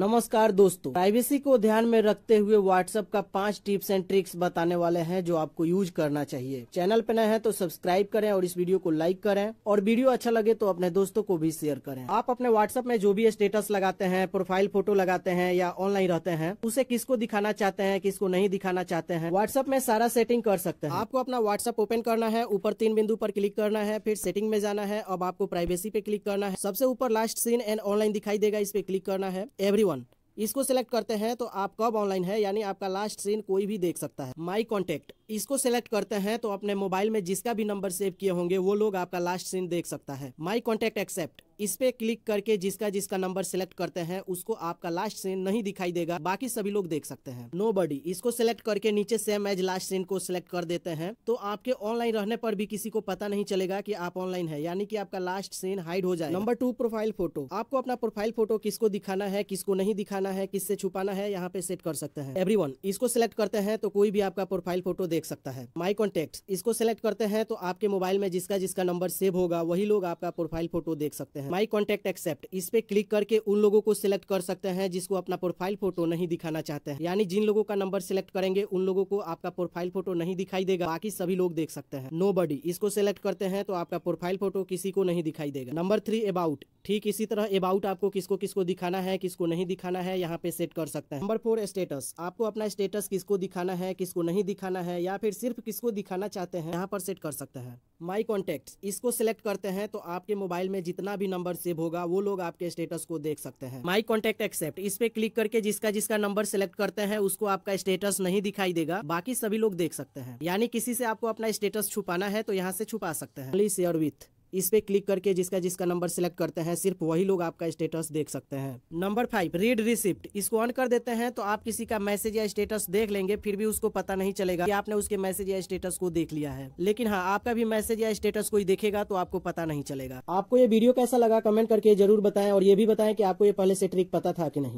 नमस्कार दोस्तों प्राइवेसी को ध्यान में रखते हुए व्हाट्सएप का पांच टिप्स एंड ट्रिक्स बताने वाले हैं जो आपको यूज करना चाहिए चैनल पर नए हैं तो सब्सक्राइब करें और इस वीडियो को लाइक करें और वीडियो अच्छा लगे तो अपने दोस्तों को भी शेयर करें आप अपने व्हाट्सएप में जो भी स्टेटस लगाते हैं प्रोफाइल फोटो लगाते हैं या ऑनलाइन रहते हैं उसे किसको दिखाना चाहते हैं किसको नहीं दिखाना चाहते हैं व्हाट्सएप में सारा सेटिंग कर सकते हैं आपको अपना व्हाट्सएप ओपन करना है ऊपर तीन बिंदु पर क्लिक करना है फिर सेटिंग में जाना है अब आपको प्राइवेसी पे क्लिक करना है सबसे ऊपर लास्ट सीन एंड ऑनलाइन दिखाई देगा इस पे क्लिक करना है एवरी वन इसको सिलेक्ट करते हैं तो आप कब ऑनलाइन है यानी आपका लास्ट सीन कोई भी देख सकता है माई कॉन्टेक्ट इसको सेलेक्ट करते हैं तो अपने मोबाइल में जिसका भी नंबर सेव किए होंगे वो लोग आपका लास्ट सीन देख सकता है माई कॉन्टेक्ट एक्सेप्ट इस पे क्लिक करके जिसका जिसका नंबर सेलेक्ट करते हैं उसको आपका लास्ट सीन नहीं दिखाई देगा बाकी सभी लोग देख सकते हैं नो बडी इसको सेलेक्ट करके नीचे सेम एज लास्ट सीन को सिलेक्ट कर देते हैं तो आपके ऑनलाइन रहने पर भी किसी को पता नहीं चलेगा कि आप ऑनलाइन है यानी कि आपका लास्ट सीन हाइड हो जाए नंबर टू प्रोफाइल फोटो आपको अपना प्रोफाइल फोटो किसको दिखाना है किसको नहीं दिखाना है किससे छुपाना है यहाँ पे सेट कर सकते हैं एवरी इसको सिलेक्ट करते हैं तो कोई भी आपका प्रोफाइल फोटो देख देख सकता है माई कॉन्टेक्ट इसको सेलेक्ट करते हैं तो आपके मोबाइल में जिसका जिसका नंबर सेव होगा वही लोग आपका प्रोफाइल फोटो देख सकते हैं माई कॉन्टेक्ट एक्सेप्ट इस पे क्लिक करके उन लोगों को सिलेक्ट कर सकते हैं जिसको अपना प्रोफाइल फोटो नहीं दिखाना चाहते हैं यानी जिन लोगों का नंबर सिलेक्ट करेंगे उन लोगों को आपका प्रोफाइल फोटो नहीं दिखाई देगा बाकी सभी लोग देख सकते हैं नो इसको सिलेक्ट करते हैं तो आपका प्रोफाइल फोटो किसी को नहीं दिखाई देगा नंबर थ्री अबाउट ठीक इसी तरह अबाउट आपको किसको किसको दिखाना है किसको नहीं दिखाना है यहाँ पे सेट कर सकते हैं नंबर फोर स्टेटस आपको अपना स्टेटस किसको दिखाना है किसको नहीं दिखाना है या फिर सिर्फ किसको दिखाना चाहते हैं यहाँ पर सेट कर सकते हैं माई कॉन्टेक्ट इसको सिलेक्ट करते हैं तो आपके मोबाइल में जितना भी नंबर सेव होगा वो लोग आपके स्टेटस को देख सकते हैं माई कॉन्टेक्ट एक्सेप्ट इस पे क्लिक करके जिसका जिसका नंबर सेलेक्ट करते हैं उसको आपका स्टेटस नहीं दिखाई देगा बाकी सभी लोग देख सकते हैं यानी किसी से आपको अपना स्टेटस छुपाना है तो यहाँ से छुपा सकते हैं शेयर विथ इस पर क्लिक करके जिसका जिसका नंबर सेलेक्ट करते हैं सिर्फ वही लोग आपका स्टेटस देख सकते हैं नंबर फाइव रीड रिसिप्ट इसको ऑन कर देते हैं तो आप किसी का मैसेज या स्टेटस देख लेंगे फिर भी उसको पता नहीं चलेगा कि आपने उसके मैसेज या स्टेटस को देख लिया है लेकिन हाँ आपका भी मैसेज या स्टेटस कोई देखेगा तो आपको पता नहीं चलेगा आपको ये वीडियो कैसा लगा कमेंट करके जरूर बताएं और ये भी बताएं कि आपको ये पहले से ट्रिक पता था कि नहीं